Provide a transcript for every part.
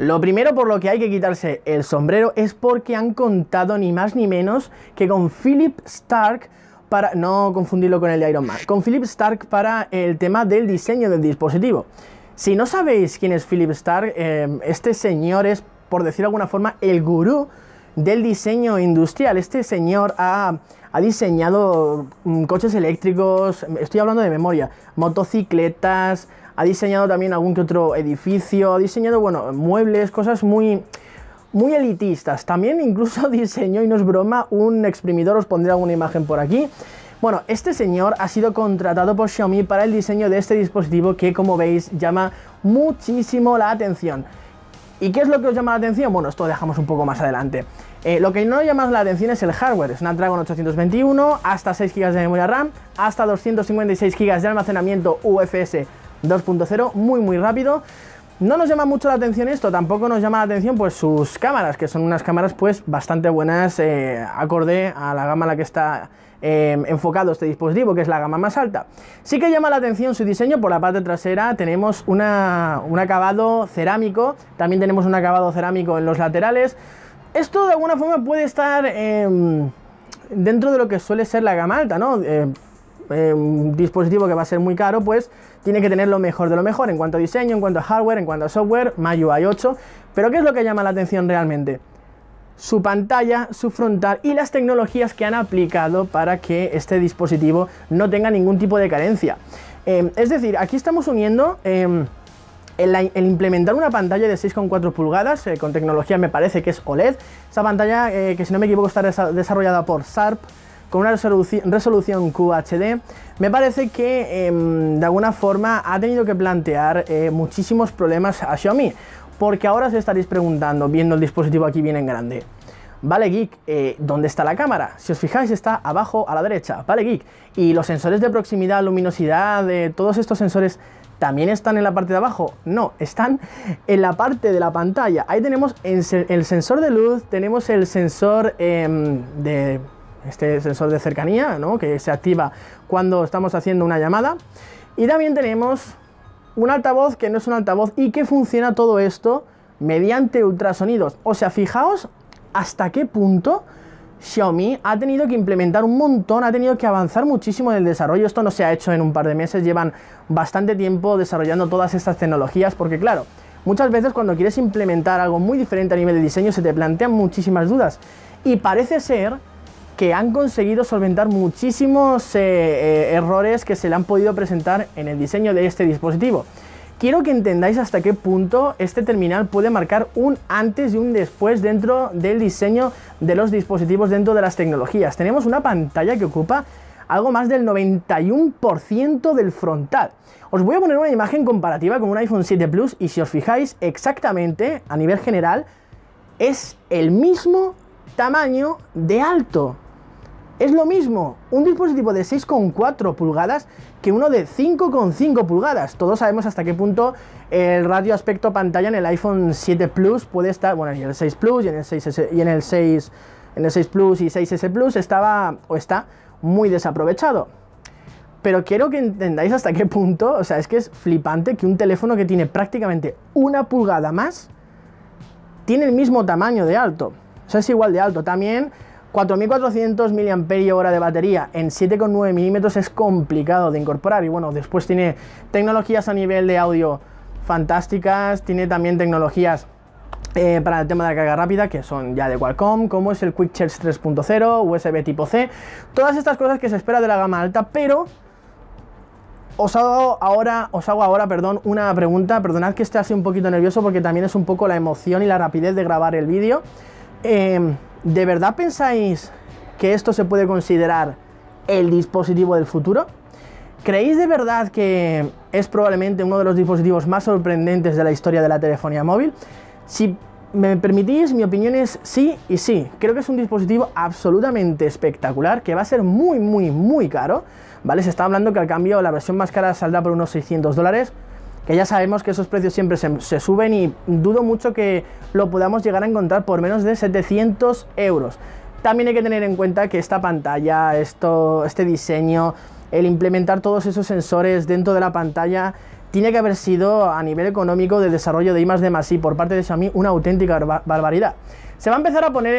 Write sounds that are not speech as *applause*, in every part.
Lo primero por lo que hay que quitarse el sombrero es porque han contado ni más ni menos que con Philip Stark para no confundirlo con el de Iron Man, con Philip Stark para el tema del diseño del dispositivo. Si no sabéis quién es Philip Stark, eh, este señor es, por decir alguna forma, el gurú del diseño industrial. Este señor ha diseñado mm, coches eléctricos, estoy hablando de memoria, motocicletas, ha diseñado también algún que otro edificio, ha diseñado, bueno, muebles, cosas muy muy elitistas. También incluso *laughs* diseñó, y no es broma, un exprimidor, os pondré alguna imagen por aquí. Bueno, este señor ha sido contratado por Xiaomi para el diseño de este dispositivo que, como veis, llama muchísimo la atención. ¿Y qué es lo que os llama la atención? Bueno, esto lo dejamos un poco más adelante. Eh, lo que no llama la atención es el hardware, Es Snapdragon 821, hasta 6 GB de memoria RAM, hasta 256 GB de almacenamiento UFS 2.0 muy muy rápido. No nos llama mucho la atención esto, tampoco nos llama la atención pues sus cámaras, que son unas cámaras pues bastante buenas, eh, acorde a la gama a la que está em, enfocado este dispositivo, que es la gama más alta. Sí que llama la atención su diseño, por la parte trasera tenemos una, un acabado cerámico, también tenemos un acabado cerámico en los laterales. Esto de alguna forma puede estar em, dentro de lo que suele ser la gama alta, ¿no? Eh, eh, un dispositivo que va a ser muy caro, pues tiene que tener lo mejor de lo mejor en cuanto a diseño, en cuanto a hardware, en cuanto a software, MyUI 8. Pero ¿qué es lo que llama la atención realmente? su pantalla, su frontal y las tecnologías que han aplicado para que este dispositivo no tenga ningún tipo de carencia. Em, es decir, aquí estamos uniendo... Em, el, implementar una pantalla de 6,4 pulgadas eh, con tecnología me parece que es OLED, esa pantalla eh, que si no me equivoco está desarrollada por Sharp, con una resolución QHD, me parece que em, de alguna forma ha tenido que plantear eh, muchísimos problemas a Xiaomi, porque ahora se estaréis preguntando, viendo el dispositivo aquí bien en grande, Vale Geek, eh, ¿dónde está la cámara? Si os fijáis está abajo a la derecha, Vale Geek. Y los sensores de proximidad, luminosidad, eh, todos estos sensores también están en la parte de abajo. No, están en la parte de la pantalla. Ahí tenemos el sensor de luz, tenemos el sensor em, de este sensor de cercanía, ¿no? que se activa cuando estamos haciendo una llamada. Y también tenemos un altavoz que no es un altavoz y que funciona todo esto mediante ultrasonidos. O sea, fijaos hasta qué punto Xiaomi ha tenido que implementar un montón, ha tenido que avanzar muchísimo en el desarrollo. Esto no se ha hecho en un par de meses, llevan bastante tiempo desarrollando todas estas tecnologías, porque claro, muchas veces cuando quieres implementar algo muy diferente a nivel de diseño se te plantean muchísimas dudas. Y parece ser que han conseguido solventar muchísimos eh, eh, errores que se le han podido presentar en el diseño de este dispositivo. Quiero que entendáis hasta qué punto este terminal puede marcar un antes y un después dentro del diseño de los dispositivos, dentro de las tecnologías. Tenemos una pantalla que ocupa algo más del 91% del frontal. Os voy a poner una imagen comparativa con un iPhone 7 Plus y si os fijáis exactamente a nivel general es el mismo tamaño de alto. Es lo mismo un dispositivo de 6,4 pulgadas que uno de 5,5 pulgadas. Todos sabemos hasta qué punto el radio aspecto pantalla en el iPhone 7 Plus puede estar, bueno, en el 6 Plus y en el 6 y en el 6 en el 6 Plus y 6S Plus estaba o está muy desaprovechado. Pero quiero que entendáis hasta qué punto, o sea, es que es flipante que un teléfono que tiene prácticamente una pulgada más tiene el mismo tamaño de alto. O sea, es igual de alto. También 4400 mAh de batería en 7,9 mm es complicado de incorporar y bueno, después tiene tecnologías a nivel de audio fantásticas, tiene también tecnologías eh, para el tema de la carga rápida, que son ya de Qualcomm, como es el Quick Charge 3.0, USB tipo C, todas estas cosas que se espera de la gama alta, pero os hago ahora, os hago ahora, perdón, una pregunta, perdonad que esté así un poquito nervioso porque también es un poco la emoción y la rapidez de grabar el vídeo. Eh, ¿de verdad pensáis que esto se puede considerar el dispositivo del futuro? ¿Creéis de verdad que es probablemente uno de los dispositivos más sorprendentes de la historia de la telefonía móvil? Si me permitís, mi opinión es sí y sí. Creo que es un dispositivo absolutamente espectacular, que va a ser muy, muy, muy caro. ¿Vale? Se está hablando que al cambio la versión más cara saldrá por unos 600 dólares que ya sabemos que esos precios siempre se, suben y dudo mucho que lo podamos llegar a encontrar por menos de 700 euros. También hay que tener en cuenta que esta pantalla, esto, este diseño, el implementar todos esos sensores dentro de la pantalla tiene que haber sido a nivel económico de desarrollo de I de más por parte de Xiaomi una auténtica barbaridad. Se va a empezar a poner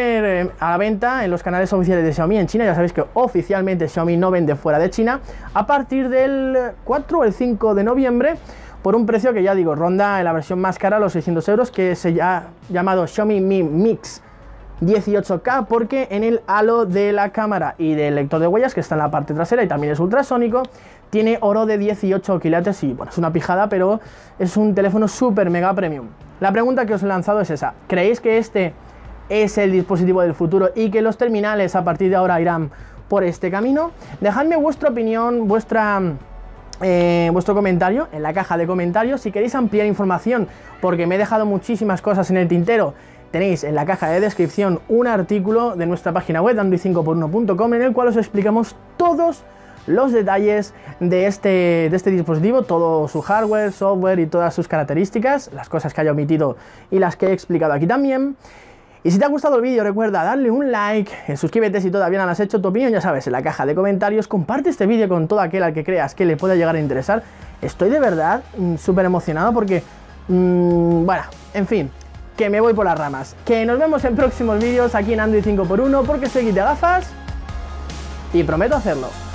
eh, a la venta en los canales oficiales de Xiaomi en China, ya sabéis que oficialmente Xiaomi no vende fuera de China, a partir del 4 o el 5 de noviembre por un precio que ya digo, ronda en la versión más cara los 600 euros, que se ha llamado Xiaomi Mi Mix 18K, porque en el halo de la cámara y del lector de huellas, que está en la parte trasera y también es ultrasónico, tiene oro de 18 quilates y bueno, es una pijada, pero es un teléfono súper mega premium. La pregunta que os he lanzado es esa, ¿creéis que este es el dispositivo del futuro y que los terminales a partir de ahora irán por este camino? Dejadme vuestra opinión, vuestra eh, vuestro comentario en la caja de comentarios. Si queréis ampliar información, porque me he dejado muchísimas cosas en el tintero, tenéis en la caja de descripción un artículo de nuestra página web android5x1.com en el cual os explicamos todos los detalles de este, de este dispositivo, todo su hardware, software y todas sus características, las cosas que haya omitido y las que he explicado aquí también. Y si te ha gustado el vídeo, recuerda darle un like, eh, suscríbete si todavía no lo has hecho, tu opinión ya sabes, en la caja de comentarios, comparte este vídeo con toda aquel al que creas que le pueda llegar a interesar. Estoy de verdad mm, súper emocionado porque, mm, bueno, en fin, que me voy por las ramas. Que nos vemos en próximos vídeos aquí en Android 5x1 porque soy Guita Gafas y prometo hacerlo.